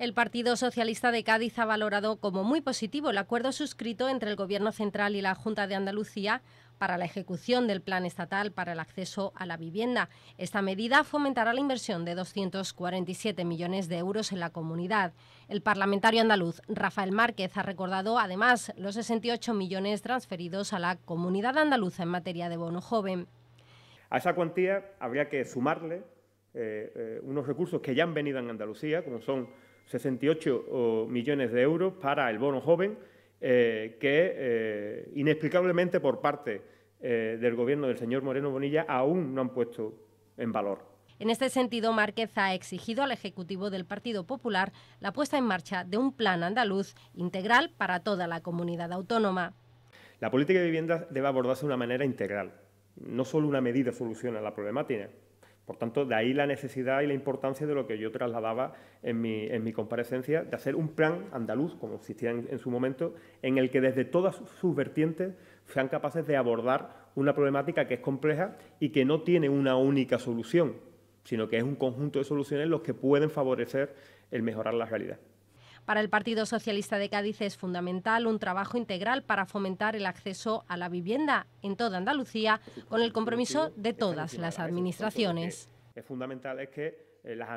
El Partido Socialista de Cádiz ha valorado como muy positivo el acuerdo suscrito entre el Gobierno Central y la Junta de Andalucía para la ejecución del Plan Estatal para el Acceso a la Vivienda. Esta medida fomentará la inversión de 247 millones de euros en la comunidad. El parlamentario andaluz Rafael Márquez ha recordado además los 68 millones transferidos a la comunidad andaluza en materia de bono joven. A esa cuantía habría que sumarle eh, eh, unos recursos que ya han venido en Andalucía, como son 68 millones de euros para el bono joven, eh, que eh, inexplicablemente por parte eh, del Gobierno del señor Moreno Bonilla aún no han puesto en valor. En este sentido, Márquez ha exigido al Ejecutivo del Partido Popular la puesta en marcha de un plan andaluz integral para toda la comunidad autónoma. La política de vivienda debe abordarse de una manera integral. No solo una medida soluciona la problemática, por tanto, de ahí la necesidad y la importancia de lo que yo trasladaba en mi, en mi comparecencia, de hacer un plan andaluz, como existía en, en su momento, en el que desde todas sus vertientes sean capaces de abordar una problemática que es compleja y que no tiene una única solución, sino que es un conjunto de soluciones los que pueden favorecer el mejorar la realidad. Para el Partido Socialista de Cádiz es fundamental un trabajo integral para fomentar el acceso a la vivienda en toda Andalucía con el compromiso de todas las administraciones. Eh,